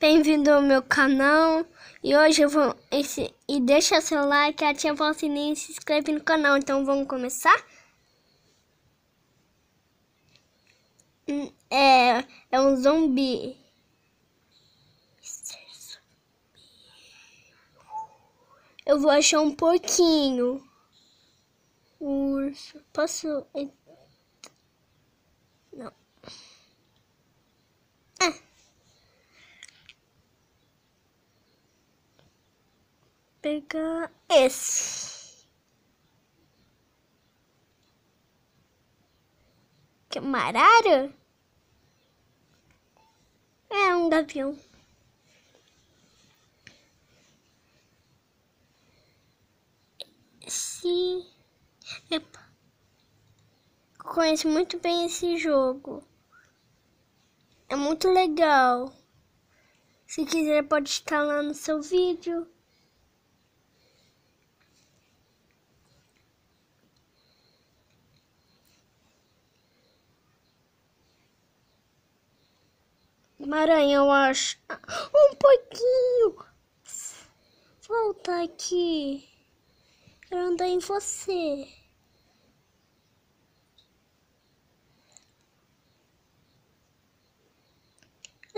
bem-vindo ao meu canal. E hoje eu vou. Esse, e deixa seu like, ativa o sininho e se inscreve no canal. Então vamos começar? Hum, é, é um zumbi. Eu vou achar um porquinho. Urso. Posso. Não. pegar esse. Que é É um gavião. sim Epa. Conheço muito bem esse jogo. É muito legal. Se quiser pode estar lá no seu vídeo. Maranhão, acho. Ah, um pouquinho. Volta aqui. Quero andar em você.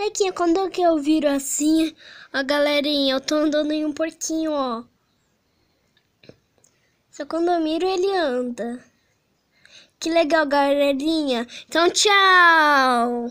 aqui, quando é que eu viro assim, a galerinha, eu tô andando em um porquinho, ó. Só quando eu miro, ele anda. Que legal, galerinha. Então, tchau!